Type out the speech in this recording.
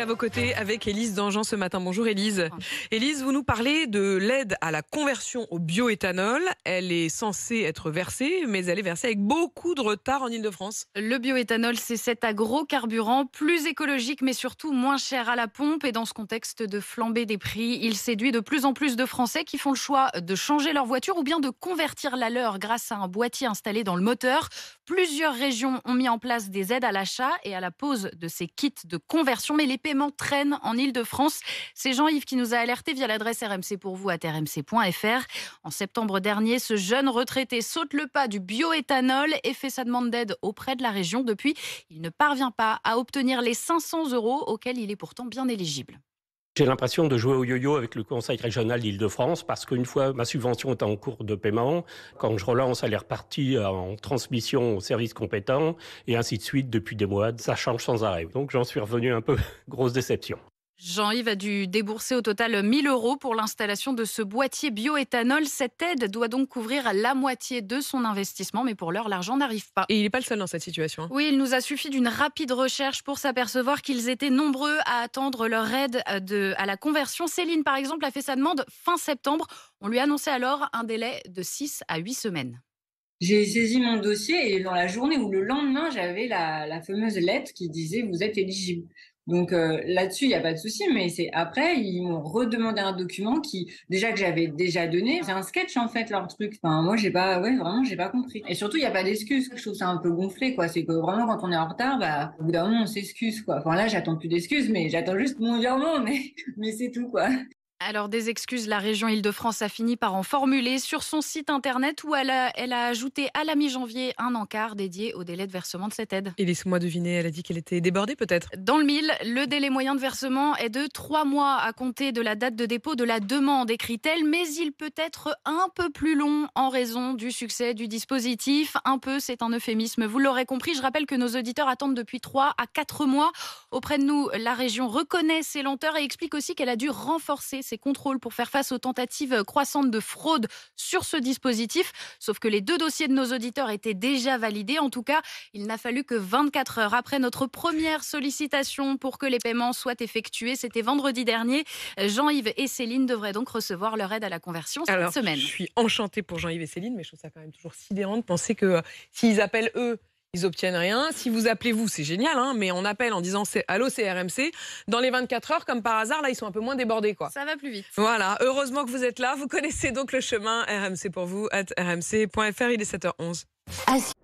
à vos côtés avec Élise Dangean ce matin. Bonjour Élise. Élise, vous nous parlez de l'aide à la conversion au bioéthanol. Elle est censée être versée, mais elle est versée avec beaucoup de retard en Ile-de-France. Le bioéthanol, c'est cet agrocarburant plus écologique, mais surtout moins cher à la pompe. Et dans ce contexte de flambée des prix, il séduit de plus en plus de Français qui font le choix de changer leur voiture ou bien de convertir la leur grâce à un boîtier installé dans le moteur. Plusieurs régions ont mis en place des aides à l'achat et à la pose de ces kits de conversion, mais les Paiement traîne en Ile-de-France. C'est Jean-Yves qui nous a alerté via l'adresse RMC pour vous à rmc.fr. En septembre dernier, ce jeune retraité saute le pas du bioéthanol et fait sa demande d'aide auprès de la région. Depuis, il ne parvient pas à obtenir les 500 euros auxquels il est pourtant bien éligible. J'ai l'impression de jouer au yo-yo avec le Conseil régional d'Île-de-France parce qu'une fois ma subvention est en cours de paiement, quand je relance, elle est repartie euh, en transmission aux services compétents et ainsi de suite depuis des mois. Ça change sans arrêt. Donc j'en suis revenu un peu grosse déception. Jean-Yves a dû débourser au total 1000 euros pour l'installation de ce boîtier bioéthanol. Cette aide doit donc couvrir la moitié de son investissement, mais pour l'heure, l'argent n'arrive pas. Et il n'est pas le seul dans cette situation. Hein. Oui, il nous a suffi d'une rapide recherche pour s'apercevoir qu'ils étaient nombreux à attendre leur aide euh, à la conversion. Céline, par exemple, a fait sa demande fin septembre. On lui annonçait alors un délai de 6 à 8 semaines. J'ai saisi mon dossier et dans la journée ou le lendemain, j'avais la fameuse lettre qui disait vous êtes éligible. Donc euh, là-dessus, il n'y a pas de souci, mais c'est après, ils m'ont redemandé un document qui, déjà que j'avais déjà donné, c'est un sketch en fait leur truc. Enfin, moi, j'ai pas, ouais, vraiment, j'ai pas compris. Et surtout, il n'y a pas d'excuse. Je trouve ça un peu gonflé, quoi. C'est que vraiment, quand on est en retard, bah, au bout d'un moment, on s'excuse, quoi. Enfin là, j'attends plus d'excuses, mais j'attends juste mon virement, mais, mais c'est tout, quoi. Alors des excuses, la région Île-de-France a fini par en formuler sur son site internet où elle a, ajouté à la mi-janvier un encart dédié au délai de versement de cette aide. Et laissez-moi deviner, elle a dit qu'elle était débordée peut-être Dans le mille, le délai moyen de versement est de trois mois à compter de la date de dépôt de la demande, écrit-elle, mais il peut être un peu plus long en raison du succès du dispositif. Un peu, c'est un euphémisme, vous l'aurez compris. Je rappelle que nos auditeurs attendent depuis trois à quatre mois. Auprès de nous, la région reconnaît ses lenteurs et explique aussi qu'elle a dû renforcer ses contrôles pour faire face aux tentatives croissantes de fraude sur ce dispositif. Sauf que les deux dossiers de nos auditeurs étaient déjà validés. En tout cas, il n'a fallu que 24 heures après notre première sollicitation pour que les paiements soient effectués. C'était vendredi dernier. Jean-Yves et Céline devraient donc recevoir leur aide à la conversion cette semaine. Je suis enchantée pour Jean-Yves et Céline, mais je trouve ça quand même toujours sidérant de penser que euh, s'ils appellent eux ils obtiennent rien. Si vous appelez vous, c'est génial, hein, mais on appelle en disant c'est allô, c'est RMC. Dans les 24 heures, comme par hasard, là, ils sont un peu moins débordés, quoi. Ça va plus vite. Voilà. Heureusement que vous êtes là. Vous connaissez donc le chemin RMC pour vous, at rmc.fr. Il est 7h11.